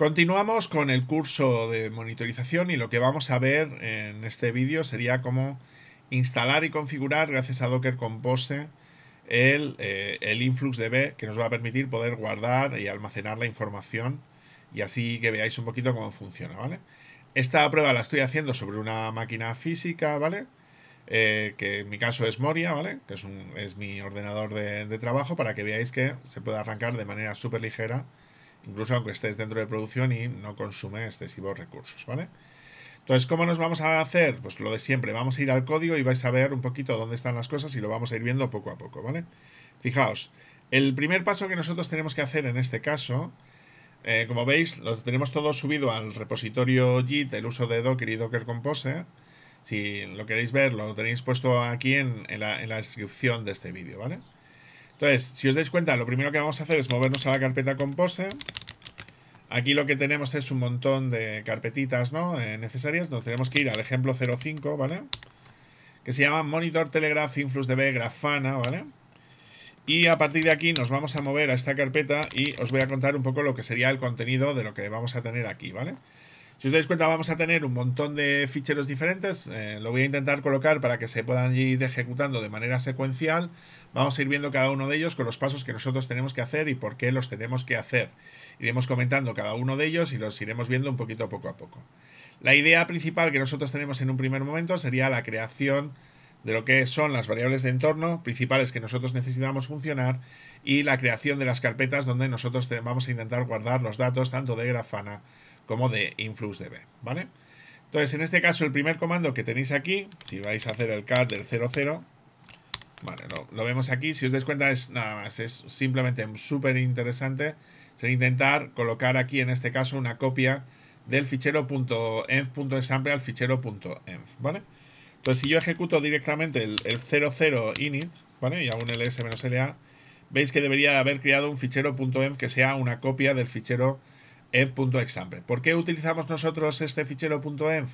Continuamos con el curso de monitorización y lo que vamos a ver en este vídeo sería cómo instalar y configurar gracias a Docker Compose el, eh, el InfluxDB que nos va a permitir poder guardar y almacenar la información y así que veáis un poquito cómo funciona, ¿vale? Esta prueba la estoy haciendo sobre una máquina física, ¿vale? Eh, que en mi caso es Moria, ¿vale? Que es, un, es mi ordenador de, de trabajo para que veáis que se puede arrancar de manera súper ligera incluso aunque estés dentro de producción y no consume excesivos recursos, ¿vale? Entonces, ¿cómo nos vamos a hacer? Pues lo de siempre, vamos a ir al código y vais a ver un poquito dónde están las cosas y lo vamos a ir viendo poco a poco, ¿vale? Fijaos, el primer paso que nosotros tenemos que hacer en este caso, eh, como veis, lo tenemos todo subido al repositorio JIT, el uso de Docker y Docker Compose. Si lo queréis ver, lo tenéis puesto aquí en, la, en la, descripción de este vídeo, ¿vale? Entonces, si os dais cuenta, lo primero que vamos a hacer es movernos a la carpeta Compose. Aquí lo que tenemos es un montón de carpetitas ¿no? Eh, necesarias. Nos tenemos que ir al ejemplo 05, ¿vale? Que se llama Monitor Telegraph InfluxDB Grafana, ¿vale? Y a partir de aquí nos vamos a mover a esta carpeta y os voy a contar un poco lo que sería el contenido de lo que vamos a tener aquí, ¿vale? vale si os dais cuenta, vamos a tener un montón de ficheros diferentes. Eh, lo voy a intentar colocar para que se puedan ir ejecutando de manera secuencial. Vamos a ir viendo cada uno de ellos con los pasos que nosotros tenemos que hacer y por qué los tenemos que hacer. Iremos comentando cada uno de ellos y los iremos viendo un poquito poco a poco. La idea principal que nosotros tenemos en un primer momento sería la creación de lo que son las variables de entorno principales que nosotros necesitamos funcionar y la creación de las carpetas donde nosotros vamos a intentar guardar los datos tanto de Grafana como de influxdb, ¿vale? Entonces, en este caso, el primer comando que tenéis aquí, si vais a hacer el cat del 00, vale, lo, vemos aquí, si os dais cuenta es nada más, es simplemente súper interesante, sería intentar colocar aquí, en este caso, una copia del fichero .env.example al fichero .env, ¿vale? Entonces, si yo ejecuto directamente el, 00 init, ¿vale? Y hago un ls-la, veis que debería haber creado un fichero .env que sea una copia del fichero env.example. ¿Por qué utilizamos nosotros este fichero .env?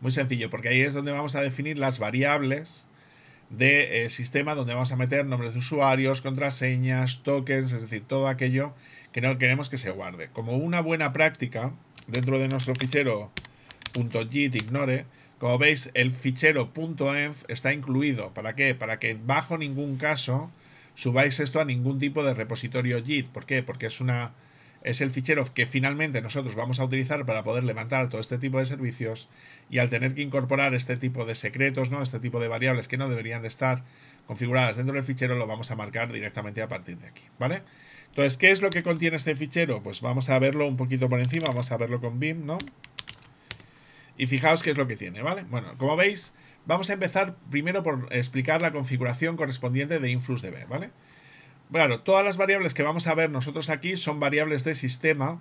Muy sencillo, porque ahí es donde vamos a definir las variables de eh, sistema donde vamos a meter nombres de usuarios, contraseñas, tokens, es decir, todo aquello que no queremos que se guarde. Como una buena práctica, dentro de nuestro fichero .git ignore, como veis, el fichero .env está incluido. ¿Para qué? Para que bajo ningún caso subáis esto a ningún tipo de repositorio git. ¿Por qué? Porque es una es el fichero que finalmente nosotros vamos a utilizar para poder levantar todo este tipo de servicios y al tener que incorporar este tipo de secretos, ¿no? este tipo de variables que no deberían de estar configuradas dentro del fichero, lo vamos a marcar directamente a partir de aquí. ¿vale? Entonces, ¿qué es lo que contiene este fichero? Pues vamos a verlo un poquito por encima, vamos a verlo con BIM, ¿no? Y fijaos qué es lo que tiene, ¿vale? Bueno, como veis, vamos a empezar primero por explicar la configuración correspondiente de InfluxDB, ¿vale? vale Claro, todas las variables que vamos a ver nosotros aquí son variables de sistema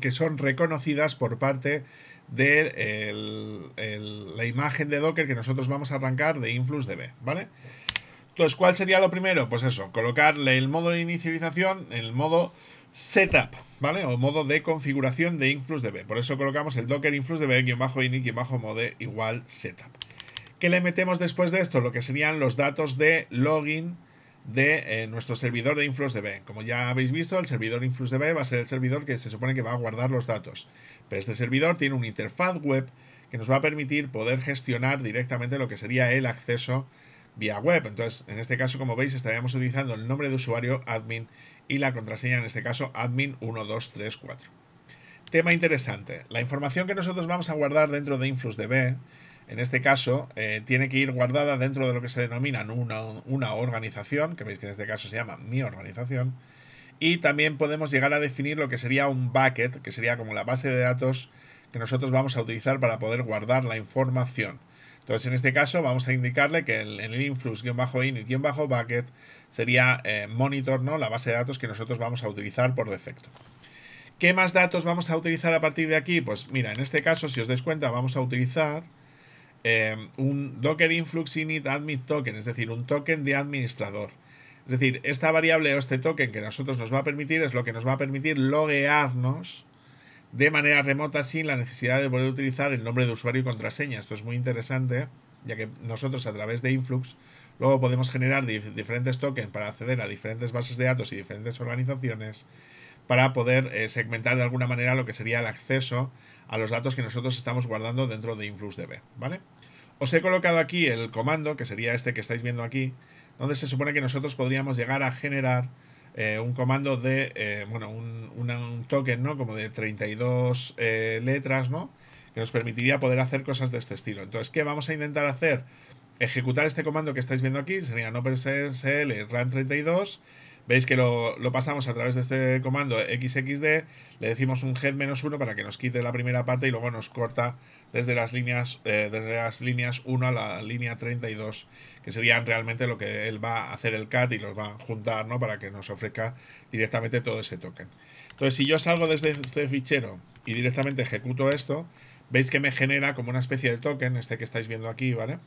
que son reconocidas por parte de la imagen de Docker que nosotros vamos a arrancar de InfluxDB, ¿vale? Entonces, ¿cuál sería lo primero? Pues eso, colocarle el modo de inicialización en el modo setup, ¿vale? O modo de configuración de InfluxDB. Por eso colocamos el docker influxdb-init-mode igual setup. ¿Qué le metemos después de esto? Lo que serían los datos de login de eh, nuestro servidor de InfluxDB. Como ya habéis visto, el servidor InfluxDB va a ser el servidor que se supone que va a guardar los datos. Pero este servidor tiene una interfaz web que nos va a permitir poder gestionar directamente lo que sería el acceso vía web. Entonces, en este caso, como veis, estaríamos utilizando el nombre de usuario admin y la contraseña, en este caso, admin1234. Tema interesante. La información que nosotros vamos a guardar dentro de InfluxDB en este caso, eh, tiene que ir guardada dentro de lo que se denomina una, organización, que veis que en este caso se llama mi organización, y también podemos llegar a definir lo que sería un bucket, que sería como la base de datos que nosotros vamos a utilizar para poder guardar la información. Entonces, en este caso, vamos a indicarle que el, en el influx-in-bucket sería eh, monitor, ¿no? la base de datos que nosotros vamos a utilizar por defecto. ¿Qué más datos vamos a utilizar a partir de aquí? Pues mira, en este caso, si os des cuenta, vamos a utilizar Em, un Docker Influx Init Admin Token, es decir, un token de administrador. Es decir, esta variable o este token que nosotros nos va a permitir es lo que nos va a permitir loguearnos de manera remota sin la necesidad de poder utilizar el nombre de usuario y contraseña. Esto es muy interesante, ya que nosotros a través de Influx luego podemos generar diferentes tokens para acceder a diferentes bases de datos y diferentes organizaciones para poder eh, segmentar de alguna manera lo que sería el acceso a los datos que nosotros estamos guardando dentro de InfluxDB, ¿vale? Os he colocado aquí el comando, que sería este que estáis viendo aquí, donde se supone que nosotros podríamos llegar a generar eh, un comando de, eh, bueno, un, un, token, ¿no? Como de 32 eh, letras, ¿no? Que nos permitiría poder hacer cosas de este estilo. Entonces, ¿qué vamos a intentar hacer? Ejecutar este comando que estáis viendo aquí, sería no run32 Veis que lo, pasamos a través de este comando XXD, le decimos un head menos 1 para que nos quite la primera parte y luego nos corta desde las líneas eh, desde las líneas 1 a la línea 32, que serían realmente lo que él va a hacer el cat y los va a juntar, ¿no? Para que nos ofrezca directamente todo ese token. Entonces, si yo salgo desde este fichero y directamente ejecuto esto, veis que me genera como una especie de token, este que estáis viendo aquí, ¿vale?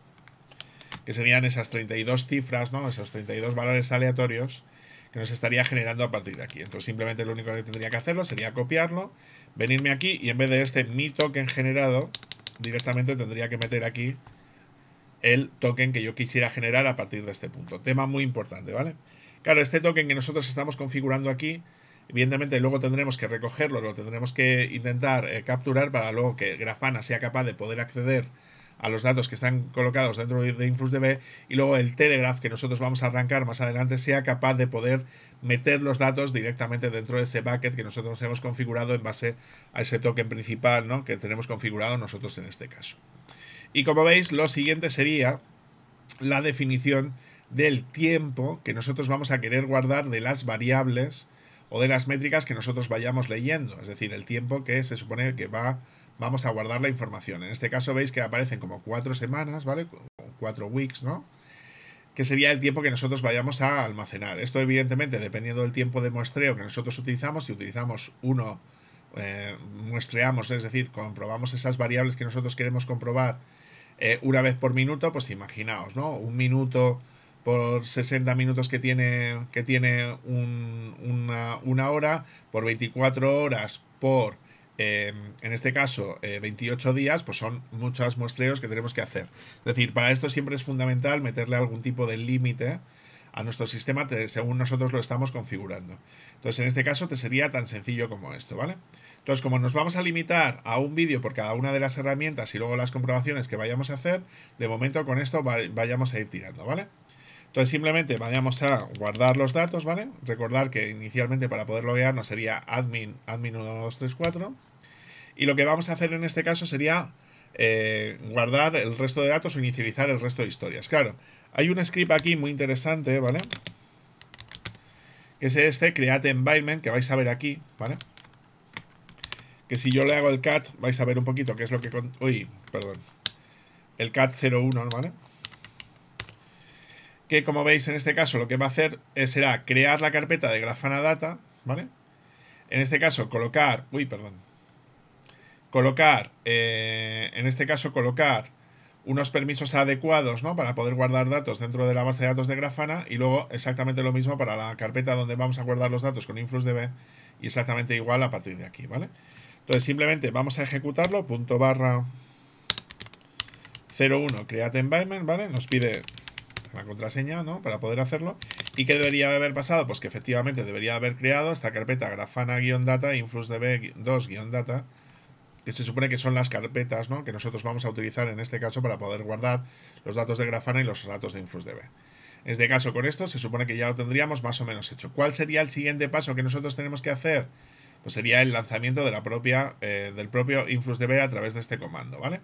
Que serían esas 32 cifras, ¿no? Esos 32 valores aleatorios nos estaría generando a partir de aquí. Entonces simplemente lo único que tendría que hacerlo sería copiarlo, venirme aquí y en vez de este mi token generado, directamente tendría que meter aquí el token que yo quisiera generar a partir de este punto. Tema muy importante, ¿vale? Claro, este token que nosotros estamos configurando aquí, evidentemente luego tendremos que recogerlo, lo tendremos que intentar eh, capturar para luego que Grafana sea capaz de poder acceder a los datos que están colocados dentro de InfluxDB y luego el Telegraph que nosotros vamos a arrancar más adelante sea capaz de poder meter los datos directamente dentro de ese bucket que nosotros hemos configurado en base a ese token principal ¿no? que tenemos configurado nosotros en este caso. Y como veis, lo siguiente sería la definición del tiempo que nosotros vamos a querer guardar de las variables o de las métricas que nosotros vayamos leyendo, es decir, el tiempo que se supone que va vamos a guardar la información. En este caso veis que aparecen como cuatro semanas, ¿vale? Cuatro weeks, ¿no? Que sería el tiempo que nosotros vayamos a almacenar. Esto evidentemente dependiendo del tiempo de muestreo que nosotros utilizamos, si utilizamos uno, eh, muestreamos, es decir, comprobamos esas variables que nosotros queremos comprobar eh, una vez por minuto, pues imaginaos, ¿no? Un minuto por 60 minutos que tiene, que tiene una, una hora, por 24 horas, por eh, en este caso 28 eh, días, pues son muchos muestreos que tenemos que hacer. Es decir, para esto siempre es fundamental meterle algún tipo de límite a nuestro sistema según nosotros lo estamos configurando. Entonces, en este caso te sería tan sencillo como esto, ¿vale? Entonces, como nos vamos a limitar a un vídeo por cada una de las herramientas y luego las comprobaciones que vayamos a hacer, de momento con esto vayamos a ir tirando, ¿vale? Entonces simplemente vayamos a guardar los datos, ¿vale? Recordar que inicialmente para poder loguearnos sería admin, admin 1234. Y lo que vamos a hacer en este caso sería eh, guardar el resto de datos o inicializar el resto de historias. Claro, hay un script aquí muy interesante, ¿vale? Que es este, create environment, que vais a ver aquí, ¿vale? Que si yo le hago el cat, vais a ver un poquito qué es lo que... Uy, perdón. El cat 01, ¿vale? que como veis en este caso lo que va a hacer eh, será crear la carpeta de Grafana Data, ¿vale? En este caso colocar, uy, perdón, colocar, eh, en este caso colocar unos permisos adecuados, ¿no? Para poder guardar datos dentro de la base de datos de Grafana y luego exactamente lo mismo para la carpeta donde vamos a guardar los datos con InfluxDB y exactamente igual a partir de aquí, ¿vale? Entonces simplemente vamos a ejecutarlo, punto barra 01, create environment, ¿vale? Nos pide contraseña, ¿no? Para poder hacerlo. ¿Y qué debería haber pasado? Pues que efectivamente debería haber creado esta carpeta grafana-data, influxdb2-data, que se supone que son las carpetas, ¿no? Que nosotros vamos a utilizar en este caso para poder guardar los datos de grafana y los datos de influxdb. En este caso, con esto se supone que ya lo tendríamos más o menos hecho. ¿Cuál sería el siguiente paso que nosotros tenemos que hacer? Pues sería el lanzamiento de la propia, eh, del propio influxdb a través de este comando, ¿vale?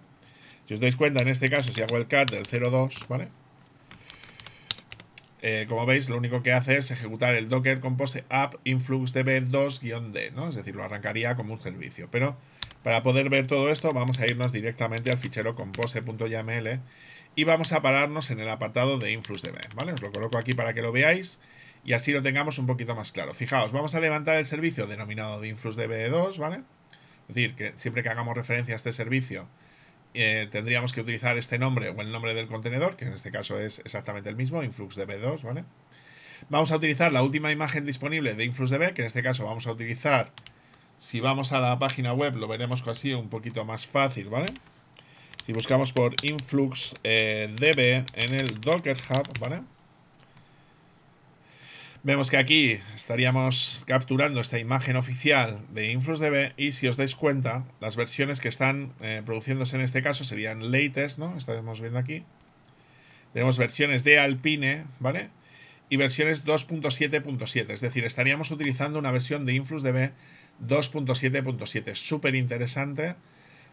Si os dais cuenta, en este caso, si hago el cat del 02, ¿vale? Eh, como veis, lo único que hace es ejecutar el docker compose app influxdb 2 ¿no? Es decir, lo arrancaría como un servicio. Pero para poder ver todo esto, vamos a irnos directamente al fichero compose.yml y vamos a pararnos en el apartado de influxdb, ¿vale? Os lo coloco aquí para que lo veáis y así lo tengamos un poquito más claro. Fijaos, vamos a levantar el servicio denominado de influxdb2, ¿vale? Es decir, que siempre que hagamos referencia a este servicio, eh, tendríamos que utilizar este nombre o el nombre del contenedor, que en este caso es exactamente el mismo, influxdb2, ¿vale? Vamos a utilizar la última imagen disponible de influxdb, que en este caso vamos a utilizar, si vamos a la página web, lo veremos así un poquito más fácil, ¿vale? Si buscamos por influxdb eh, en el Docker Hub, ¿vale? Vemos que aquí estaríamos capturando esta imagen oficial de InfluxDB y si os dais cuenta, las versiones que están eh, produciéndose en este caso serían latest, ¿no? Estamos viendo aquí. Tenemos versiones de Alpine, ¿vale? Y versiones 2.7.7, es decir, estaríamos utilizando una versión de InfluxDB 2.7.7, súper interesante.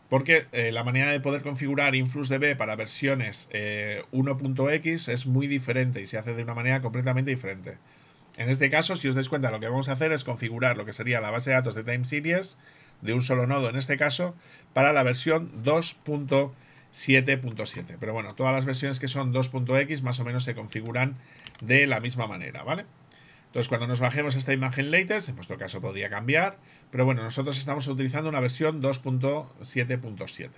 Porque eh, la manera de poder configurar InfluxDB para versiones 1.x eh, es muy diferente y se hace de una manera completamente diferente. En este caso, si os dais cuenta, lo que vamos a hacer es configurar lo que sería la base de datos de Time Series de un solo nodo, en este caso, para la versión 2.7.7. Pero bueno, todas las versiones que son 2.x más o menos se configuran de la misma manera, ¿vale? Entonces, cuando nos bajemos esta imagen latest, en vuestro caso podría cambiar, pero bueno, nosotros estamos utilizando una versión 2.7.7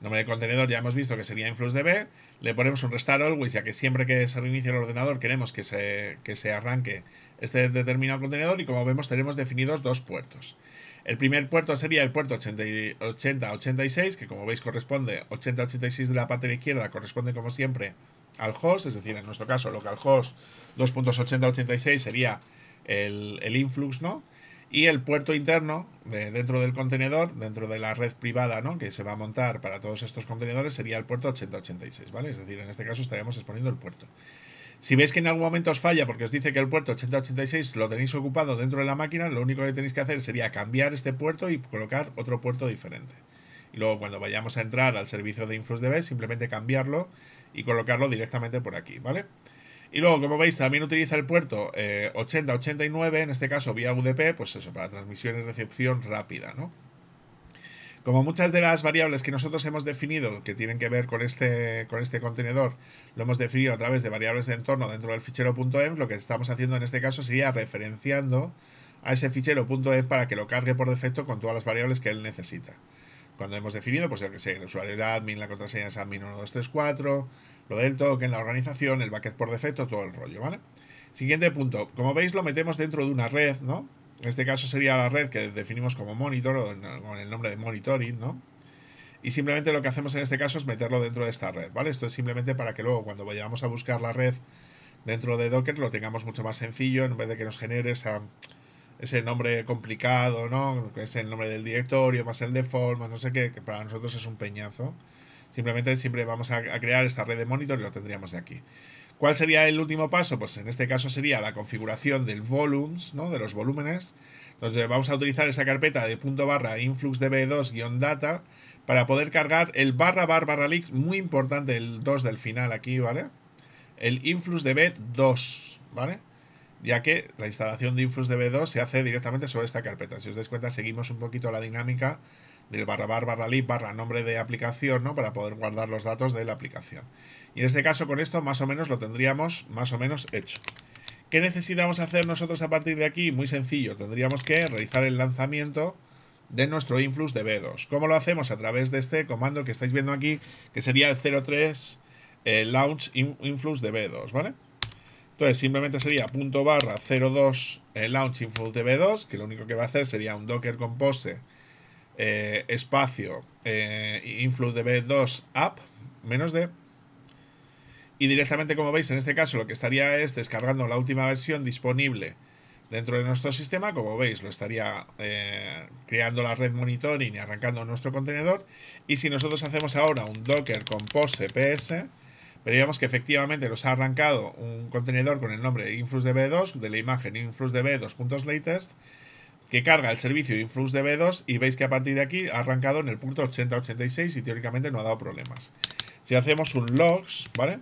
nombre de contenedor ya hemos visto que sería influxdb, le ponemos un restart always, ya que siempre que se reinicie el ordenador queremos que se, se arranque este determinado contenedor y como vemos tenemos definidos dos puertos. El primer puerto sería el puerto 8086, que como veis corresponde, 8086 de la parte de la izquierda corresponde como siempre al host, es decir, en nuestro caso localhost 2.8086 sería el, el influx, ¿no? y el puerto interno dentro del contenedor, dentro de la red privada que se va a montar para todos estos contenedores, sería el puerto 8086, ¿vale? Es decir, en este caso estaríamos exponiendo el puerto. Si veis que en algún momento os falla porque os dice que el puerto 8086 lo tenéis ocupado dentro de la máquina, lo único que tenéis que hacer sería cambiar este puerto y colocar otro puerto diferente. Y luego cuando vayamos a entrar al servicio de InfluxDB, simplemente cambiarlo y colocarlo directamente por aquí, ¿vale? vale y luego, como veis, también utiliza el puerto 8089, eh, en este caso vía UDP, pues eso, para transmisión y recepción rápida, Como muchas de las variables que nosotros hemos definido que tienen que ver con este, con este contenedor, lo hemos definido a través de variables de entorno dentro del fichero .env, lo que estamos haciendo en este caso sería referenciando a ese fichero .env para que lo cargue por defecto con todas las variables que él necesita cuando hemos definido, pues el, que sé, el usuario era admin, la contraseña es admin 1234, lo del token, la organización, el bucket por defecto, todo el rollo, ¿vale? Siguiente punto, como veis lo metemos dentro de una red, ¿no? En este caso sería la red que definimos como monitor o con el nombre de monitoring, ¿no? Y simplemente lo que hacemos en este caso es meterlo dentro de esta red, ¿vale? Esto es simplemente para que luego cuando vayamos a buscar la red dentro de Docker lo tengamos mucho más sencillo en vez de que nos genere esa ese nombre complicado, ¿no? Es el nombre del directorio, más el de formas, no sé qué, que para nosotros es un peñazo. Simplemente siempre vamos a, crear esta red de monitores y lo tendríamos de aquí. ¿Cuál sería el último paso? Pues en este caso sería la configuración del volumes, ¿no? De los volúmenes. Entonces vamos a utilizar esa carpeta de punto barra influxdb2-data para poder cargar el barra barra leaks, muy importante el 2 del final aquí, ¿vale? El influxdb2, ¿vale? ya que la instalación de Influx b 2 se hace directamente sobre esta carpeta. Si os dais cuenta, seguimos un poquito la dinámica del barra barra, barra lib barra nombre de aplicación, ¿no? Para poder guardar los datos de la aplicación. Y en este caso, con esto, más o menos lo tendríamos más o menos hecho. ¿Qué necesitamos hacer nosotros a partir de aquí? Muy sencillo, tendríamos que realizar el lanzamiento de nuestro influx de B2. ¿Cómo lo hacemos? A través de este comando que estáis viendo aquí, que sería el 03 eh, launch influx de B2, ¿vale? Entonces simplemente sería punto barra 02 launch eh, launching 2 que lo único que va a hacer sería un docker compose eh, espacio eh, 2 app menos d. Y directamente, como veis, en este caso lo que estaría es descargando la última versión disponible dentro de nuestro sistema. Como veis, lo estaría eh, creando la red monitoring y arrancando nuestro contenedor. Y si nosotros hacemos ahora un docker compose ps, veríamos que efectivamente nos ha arrancado un contenedor con el nombre influxdb2 de la imagen influxdb2.latest que carga el servicio influxdb2 y veis que a partir de aquí ha arrancado en el punto 8086 y teóricamente no ha dado problemas. Si hacemos un logs, ¿vale?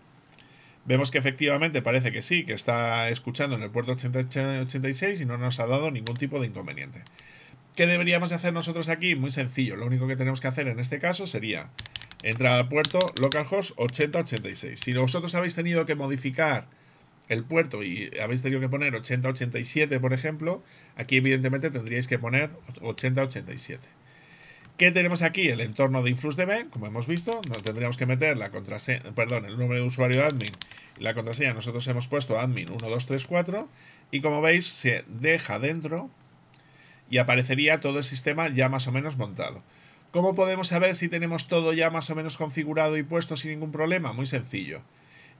Vemos que efectivamente parece que sí, que está escuchando en el puerto 8086 y no nos ha dado ningún tipo de inconveniente. ¿Qué deberíamos hacer nosotros aquí? Muy sencillo. Lo único que tenemos que hacer en este caso sería Entrada al puerto localhost 8086. Si vosotros habéis tenido que modificar el puerto y habéis tenido que poner 8087, por ejemplo, aquí evidentemente tendríais que poner 8087. ¿Qué tenemos aquí? El entorno de InfluxDB, como hemos visto, nos tendríamos que meter la contraseña, perdón, el nombre de usuario admin la contraseña. Nosotros hemos puesto admin 1234 y como veis se deja dentro y aparecería todo el sistema ya más o menos montado. ¿Cómo podemos saber si tenemos todo ya más o menos configurado y puesto sin ningún problema? Muy sencillo.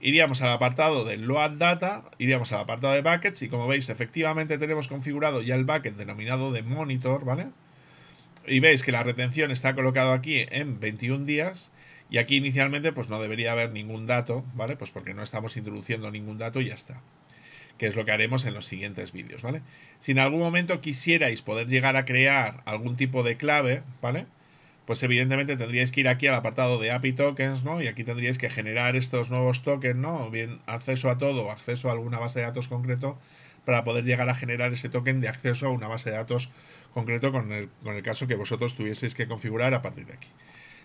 Iríamos al apartado de Load Data, iríamos al apartado de Buckets y como veis efectivamente tenemos configurado ya el bucket denominado de Monitor, ¿vale? Y veis que la retención está colocado aquí en 21 días y aquí inicialmente pues no debería haber ningún dato, ¿vale? Pues porque no estamos introduciendo ningún dato y ya está que es lo que haremos en los siguientes vídeos, ¿vale? Si en algún momento quisierais poder llegar a crear algún tipo de clave, ¿vale? pues evidentemente tendríais que ir aquí al apartado de API tokens, ¿no? Y aquí tendríais que generar estos nuevos tokens, ¿no? O bien acceso a todo, acceso a alguna base de datos concreto para poder llegar a generar ese token de acceso a una base de datos concreto con el, caso que vosotros tuvieseis que configurar a partir de aquí.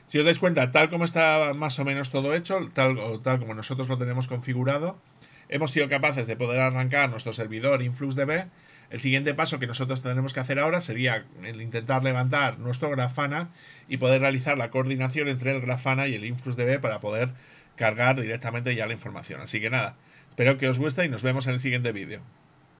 Si os dais cuenta, tal como está más o menos todo hecho, tal, tal como nosotros lo tenemos configurado, hemos sido capaces de poder arrancar nuestro servidor InfluxDB el siguiente paso que nosotros tendremos que hacer ahora sería el intentar levantar nuestro Grafana y poder realizar la coordinación entre el Grafana y el InfluxDB para poder cargar directamente ya la información. Así que nada, espero que os guste y nos vemos en el siguiente vídeo.